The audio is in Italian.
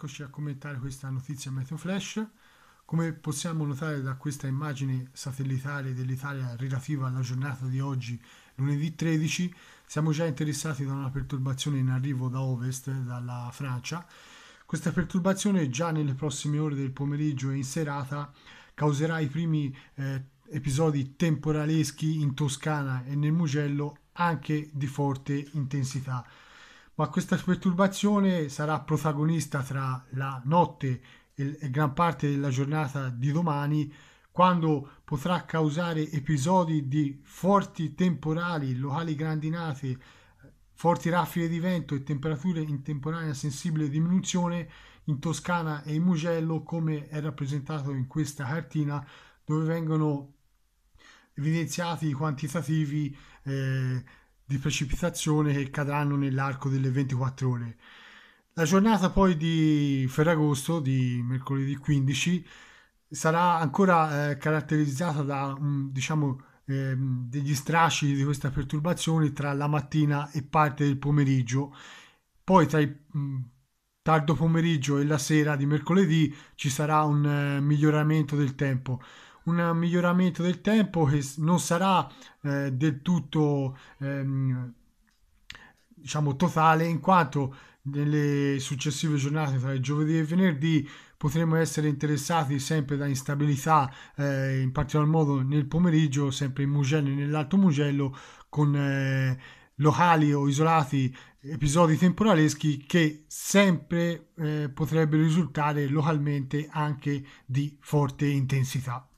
Eccoci a commentare questa notizia Meteo Flash. Come possiamo notare da questa immagine satellitare dell'Italia relativa alla giornata di oggi, lunedì 13, siamo già interessati da una perturbazione in arrivo da ovest, dalla Francia. Questa perturbazione già nelle prossime ore del pomeriggio e in serata causerà i primi eh, episodi temporaleschi in Toscana e nel Mugello anche di forte intensità ma questa perturbazione sarà protagonista tra la notte e gran parte della giornata di domani, quando potrà causare episodi di forti temporali, locali grandinate, forti raffiche di vento e temperature in temporanea sensibile diminuzione in Toscana e in Mugello, come è rappresentato in questa cartina, dove vengono evidenziati i quantitativi. Eh, di precipitazione che cadranno nell'arco delle 24 ore. La giornata poi di Ferragosto, di mercoledì 15, sarà ancora eh, caratterizzata da um, diciamo, eh, degli stracci di questa perturbazione tra la mattina e parte del pomeriggio. Poi tra il mh, mm, tardo pomeriggio e la sera di mercoledì ci sarà un eh, miglioramento del tempo un miglioramento del tempo che non sarà eh, del tutto ehm, diciamo totale in quanto nelle successive giornate tra il giovedì e il venerdì potremo essere interessati sempre da instabilità eh, in particolar modo nel pomeriggio sempre in Mugello e nell'Alto Mugello con eh, locali o isolati episodi temporaleschi che sempre eh, potrebbero risultare localmente anche di forte intensità.